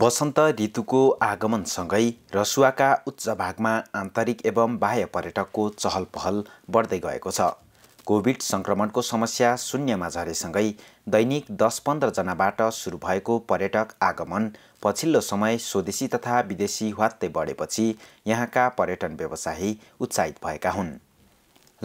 वसन्त ऋतुको आगमनसँगै रसुवाका उच्च भागमा आन्तरिक एवं बाह्य पर्यटकको चहल पहल बढ्दै गएको छ कोभिड सङ्क्रमणको समस्या शून्यमा झरेसँगै दैनिक दस पन्ध्रजनाबाट सुरु भएको पर्यटक आगमन पछिल्लो समय स्वदेशी तथा विदेशी ह्वात्तै बढेपछि यहाँका पर्यटन व्यवसायी उत्साहित भएका हुन्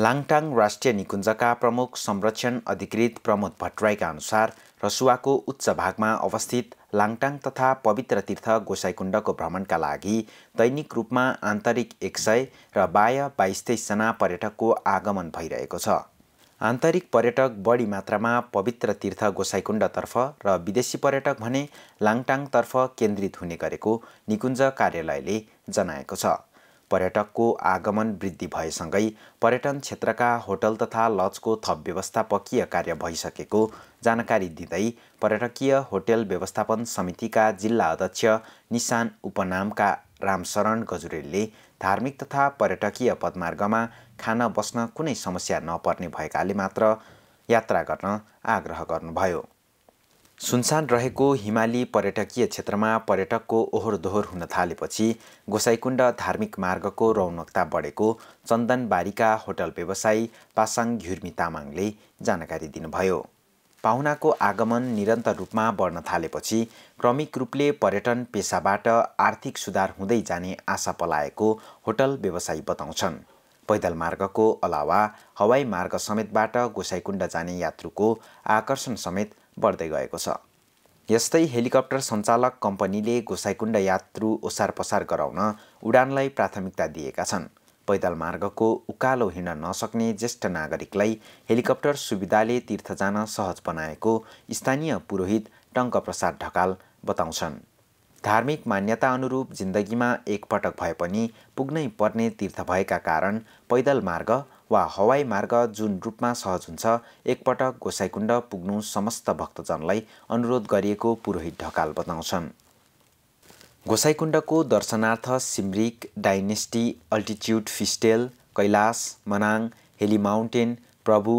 लाङटाङ राष्ट्रिय निकुञ्जका प्रमुख संरक्षण अधिकृत प्रमोद भट्टराईका अनुसार रसुवाको उच्च भागमा अवस्थित लाङटाङ तथा पवित्र तीर्थ गोसाइकुण्डको भ्रमणका लागि दैनिक रूपमा आन्तरिक एक सय र बाह्य बाइस तेइसजना पर्यटकको आगमन भइरहेको छ आन्तरिक पर्यटक बढी मात्रामा पवित्र तीर्थ गोसाइकुण्डतर्फ र विदेशी पर्यटक भने लाङटाङतर्फ केन्द्रित हुने गरेको निकुञ्ज कार्यालयले जनाएको छ पर्यटकको आगमन वृद्धि भएसँगै पर्यटन क्षेत्रका होटल तथा लजको थप व्यवस्थापकीय कार्य भइसकेको जानकारी दिँदै पर्यटकीय होटल व्यवस्थापन समितिका जिल्ला अध्यक्ष निशान उपनामका रामशरण गजुरेलले धार्मिक तथा पर्यटकीय पदमार्गमा खान बस्न कुनै समस्या नपर्ने भएकाले मात्र यात्रा गर्न आग्रह गर्नुभयो सुनसान रहेको हिमाली पर्यटकीय क्षेत्रमा पर्यटकको ओहोर दोहोर हुन थालेपछि गोसाइकुण्ड धार्मिक मार्गको रौनकता बढेको चन्दनबारीका होटल व्यवसायी पासाङ घ्युर्मी तामाङले जानकारी दिनुभयो पाहुनाको आगमन निरन्तर रूपमा बढ्न थालेपछि क्रमिक रूपले पर्यटन पेसाबाट आर्थिक सुधार हुँदै जाने आशा पलाएको होटल व्यवसायी बताउँछन् पैदल मार्गको अलावा हवाई मार्ग समेतबाट गोसाइकुण्ड जाने यात्रुको आकर्षण समेत बढ्दै गएको छ यस्तै हेलिकप्टर सञ्चालक कम्पनीले गोसाइकुण्ड यात्रु ओसार पसार गराउन उडानलाई प्राथमिकता दिएका छन् पैदल मार्गको उकालो हिँड्न नसक्ने ज्येष्ठ नागरिकलाई हेलिकप्टर सुविधाले तीर्थ जान सहज बनाएको स्थानीय पुरोहित टङ्कप्रसाद ढकाल बताउँछन् धार्मिक मान्यता अनुरूप जिन्दगीमा एकपटक भए पनि पुग्नै पर्ने तीर्थ भएका कारण पैदल मार्ग वा हवाई मार्ग जुन रूपमा सहज हुन्छ एकपटक गोसाइकुण्ड पुग्नु समस्त भक्तजनलाई अनुरोध गरिएको पुरोहित ढकाल बताउँछन् गोसाइकुण्डको दर्शनार्थ Simrik Dynasty Altitude Fishtail Kailash Manang Heli Mountain Prabhu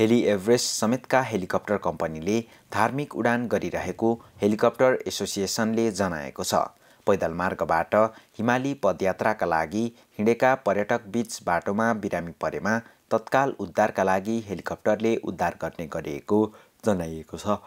Heli Everest समेतका हेलिकप्टर कम्पनीले धार्मिक उडान गरिरहेको हेलिकप्टर एसोसिएसनले जनाएको छ पैदल मार्गबाट हिमाली पदयात्राका लागि हिँडेका पर्यटक बीच बाटोमा बिरामी परेमा तत्काल उद्धारका लागि हेलिकप्टरले उद्धार गर्ने गरिएको जनाइएको छ